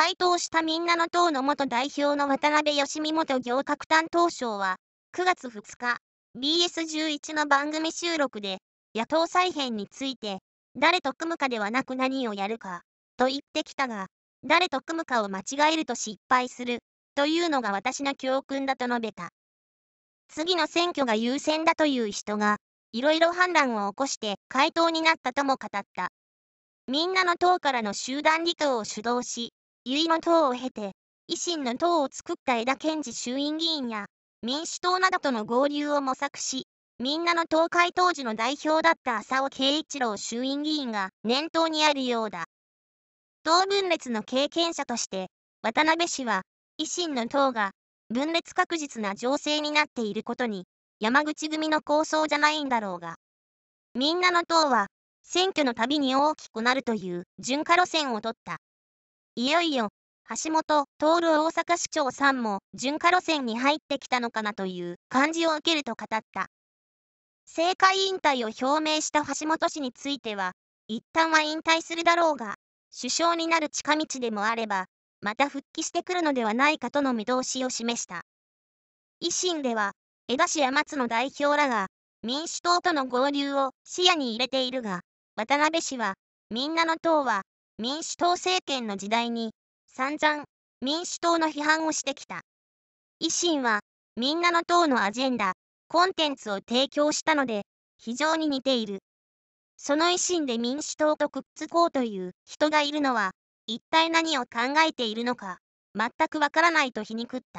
回答したみんなの党の元代表の渡辺義美元行革担当相は、9月2日、BS11 の番組収録で、野党再編について、誰と組むかではなく何をやるか、と言ってきたが、誰と組むかを間違えると失敗する、というのが私の教訓だと述べた。次の選挙が優先だという人が、いろいろ判断を起こして回答になったとも語った。みんなの党からの集団離党を主導し、結の党を経て、維新の党を作った枝健二衆院議員や、民主党などとの合流を模索し、みんなの党会当時の代表だった浅尾慶一郎衆院議員が念頭にあるようだ。党分裂の経験者として、渡辺氏は、維新の党が分裂確実な情勢になっていることに、山口組の構想じゃないんだろうが。みんなの党は、選挙のたびに大きくなるという順化路線を取った。いよいよ、橋本徹大阪市長さんも順化路線に入ってきたのかなという感じを受けると語った。政界引退を表明した橋本氏については、一旦は引退するだろうが、首相になる近道でもあれば、また復帰してくるのではないかとの見通しを示した。維新では、江田氏や松野代表らが、民主党との合流を視野に入れているが、渡辺氏は、みんなの党は、民主党政権の時代に散々民主党の批判をしてきた。維新はみんなの党のアジェンダ、コンテンツを提供したので非常に似ている。その維新で民主党とくっつこうという人がいるのは一体何を考えているのか全くわからないと皮肉った。